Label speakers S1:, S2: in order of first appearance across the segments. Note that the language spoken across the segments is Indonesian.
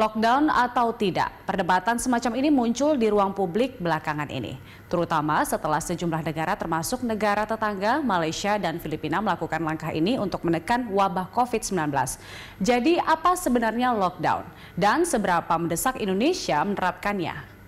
S1: Lockdown atau tidak, perdebatan semacam ini muncul di ruang publik belakangan ini, terutama setelah sejumlah negara termasuk negara tetangga Malaysia dan Filipina melakukan langkah ini untuk menekan wabah COVID-19. Jadi apa sebenarnya lockdown dan seberapa mendesak Indonesia menerapkannya?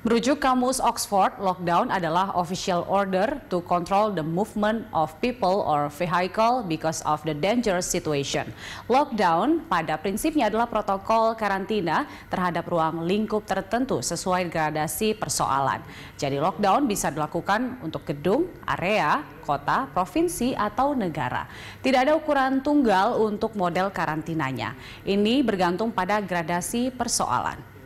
S1: Merujuk kamus Oxford, lockdown adalah official order to control the movement of people or vehicle because of the dangerous situation. Lockdown pada prinsipnya adalah protokol karantina terhadap ruang lingkup tertentu sesuai gradasi persoalan. Jadi lockdown bisa dilakukan untuk gedung, area, kota, provinsi, atau negara. Tidak ada ukuran tunggal untuk model karantinanya. Ini bergantung pada gradasi persoalan.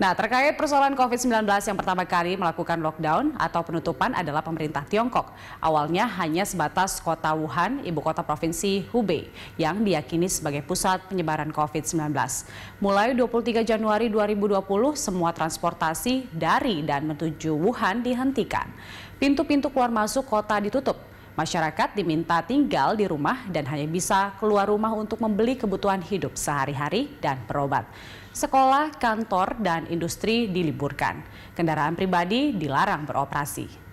S1: Nah, terkait persoalan COVID-19 yang pertama kali melakukan lockdown atau penutupan adalah pemerintah Tiongkok. Awalnya hanya sebatas kota Wuhan, ibu kota provinsi Hubei, yang diyakini sebagai pusat penyebaran COVID-19. Mulai 23 Januari 2020, semua transportasi dari dan menuju Wuhan dihentikan. Pintu-pintu keluar masuk kota ditutup Masyarakat diminta tinggal di rumah dan hanya bisa keluar rumah untuk membeli kebutuhan hidup sehari-hari dan berobat. Sekolah, kantor, dan industri diliburkan. Kendaraan pribadi dilarang beroperasi.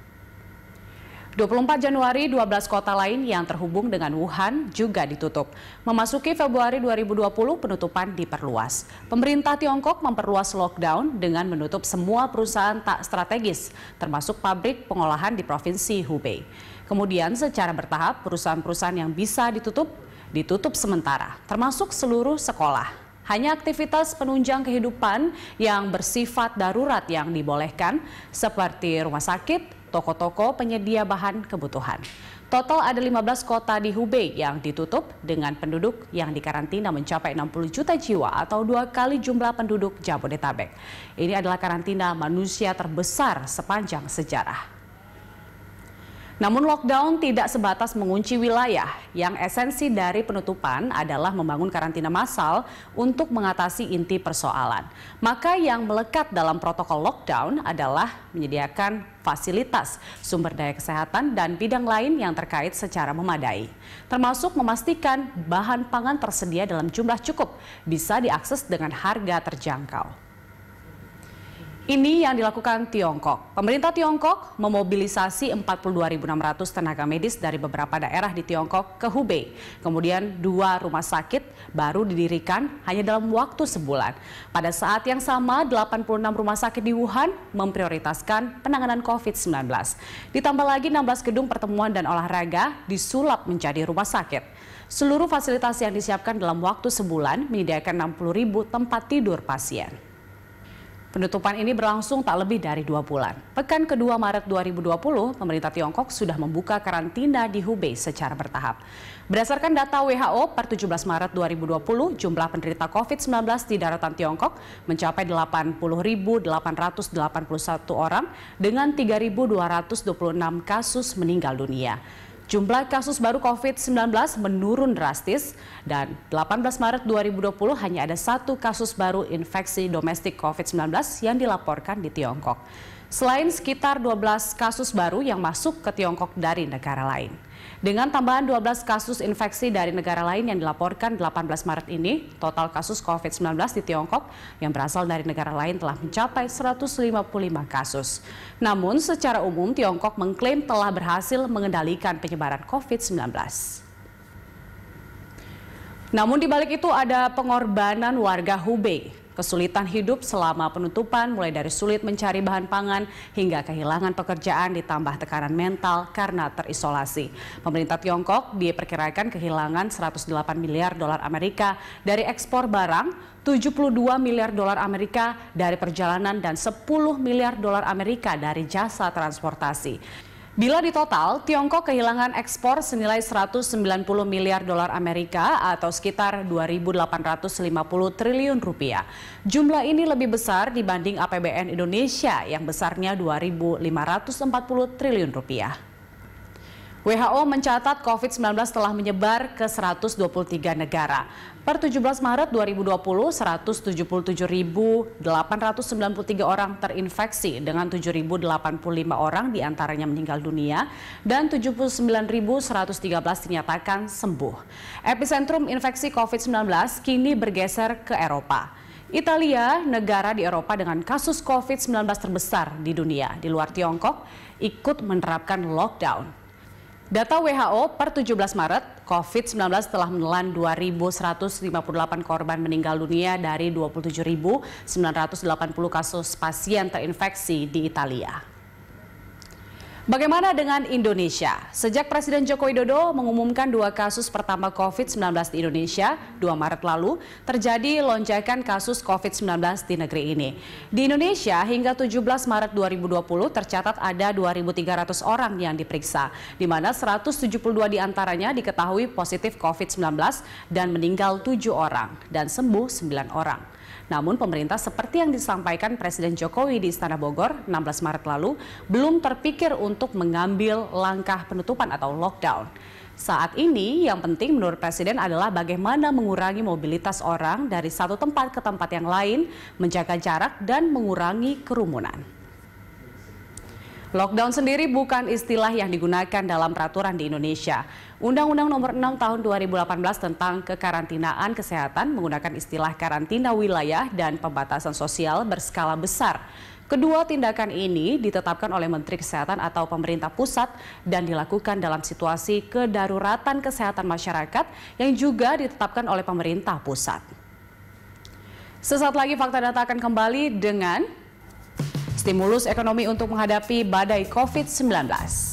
S1: 24 Januari, 12 kota lain yang terhubung dengan Wuhan juga ditutup. Memasuki Februari 2020, penutupan diperluas. Pemerintah Tiongkok memperluas lockdown dengan menutup semua perusahaan tak strategis, termasuk pabrik pengolahan di Provinsi Hubei. Kemudian secara bertahap, perusahaan-perusahaan yang bisa ditutup, ditutup sementara, termasuk seluruh sekolah. Hanya aktivitas penunjang kehidupan yang bersifat darurat yang dibolehkan, seperti rumah sakit, toko-toko penyedia bahan kebutuhan. Total ada 15 kota di Hubei yang ditutup dengan penduduk yang dikarantina mencapai 60 juta jiwa atau dua kali jumlah penduduk Jabodetabek. Ini adalah karantina manusia terbesar sepanjang sejarah. Namun lockdown tidak sebatas mengunci wilayah, yang esensi dari penutupan adalah membangun karantina massal untuk mengatasi inti persoalan. Maka yang melekat dalam protokol lockdown adalah menyediakan fasilitas, sumber daya kesehatan, dan bidang lain yang terkait secara memadai. Termasuk memastikan bahan pangan tersedia dalam jumlah cukup, bisa diakses dengan harga terjangkau. Ini yang dilakukan Tiongkok. Pemerintah Tiongkok memobilisasi 42.600 tenaga medis dari beberapa daerah di Tiongkok ke Hubei. Kemudian dua rumah sakit baru didirikan hanya dalam waktu sebulan. Pada saat yang sama, 86 rumah sakit di Wuhan memprioritaskan penanganan COVID-19. Ditambah lagi 16 gedung pertemuan dan olahraga disulap menjadi rumah sakit. Seluruh fasilitas yang disiapkan dalam waktu sebulan menyediakan 60.000 tempat tidur pasien. Penutupan ini berlangsung tak lebih dari dua bulan. Pekan kedua Maret 2020, pemerintah Tiongkok sudah membuka karantina di Hubei secara bertahap. Berdasarkan data WHO per 17 Maret 2020, jumlah penderita COVID-19 di daratan Tiongkok mencapai 80.881 orang dengan 3.226 kasus meninggal dunia. Jumlah kasus baru COVID-19 menurun drastis dan 18 Maret 2020 hanya ada satu kasus baru infeksi domestik COVID-19 yang dilaporkan di Tiongkok. Selain sekitar 12 kasus baru yang masuk ke Tiongkok dari negara lain. Dengan tambahan 12 kasus infeksi dari negara lain yang dilaporkan 18 Maret ini, total kasus COVID-19 di Tiongkok yang berasal dari negara lain telah mencapai 155 kasus. Namun secara umum Tiongkok mengklaim telah berhasil mengendalikan penyebaran COVID-19. Namun di balik itu ada pengorbanan warga Hubei. Kesulitan hidup selama penutupan mulai dari sulit mencari bahan pangan hingga kehilangan pekerjaan ditambah tekanan mental karena terisolasi. Pemerintah Tiongkok diperkirakan kehilangan 108 miliar dolar Amerika dari ekspor barang, 72 miliar dolar Amerika dari perjalanan dan 10 miliar dolar Amerika dari jasa transportasi. Bila di total, Tiongkok kehilangan ekspor senilai 190 miliar dolar Amerika atau sekitar 2.850 triliun rupiah. Jumlah ini lebih besar dibanding APBN Indonesia yang besarnya 2.540 triliun rupiah. WHO mencatat COVID-19 telah menyebar ke 123 negara. Per 17 Maret 2020, 177.893 orang terinfeksi dengan 7.085 orang diantaranya meninggal dunia dan 79.113 dinyatakan sembuh. Episentrum infeksi COVID-19 kini bergeser ke Eropa. Italia, negara di Eropa dengan kasus COVID-19 terbesar di dunia, di luar Tiongkok, ikut menerapkan lockdown. Data WHO per 17 Maret, COVID-19 telah menelan 2.158 korban meninggal dunia dari 27.980 kasus pasien terinfeksi di Italia. Bagaimana dengan Indonesia? Sejak Presiden Joko Widodo mengumumkan dua kasus pertama COVID-19 di Indonesia 2 Maret lalu, terjadi lonjakan kasus COVID-19 di negeri ini. Di Indonesia hingga 17 Maret 2020 tercatat ada 2.300 orang yang diperiksa, di mana 172 diantaranya diketahui positif COVID-19 dan meninggal 7 orang dan sembuh 9 orang. Namun pemerintah seperti yang disampaikan Presiden Jokowi di Istana Bogor 16 Maret lalu belum terpikir untuk mengambil langkah penutupan atau lockdown. Saat ini yang penting menurut Presiden adalah bagaimana mengurangi mobilitas orang dari satu tempat ke tempat yang lain, menjaga jarak dan mengurangi kerumunan. Lockdown sendiri bukan istilah yang digunakan dalam peraturan di Indonesia. Undang-Undang Nomor 6 Tahun 2018 tentang kekarantinaan kesehatan menggunakan istilah karantina wilayah dan pembatasan sosial berskala besar. Kedua tindakan ini ditetapkan oleh Menteri Kesehatan atau pemerintah pusat dan dilakukan dalam situasi kedaruratan kesehatan masyarakat yang juga ditetapkan oleh pemerintah pusat. Sesaat lagi fakta data akan kembali dengan stimulus ekonomi untuk menghadapi badai COVID-19.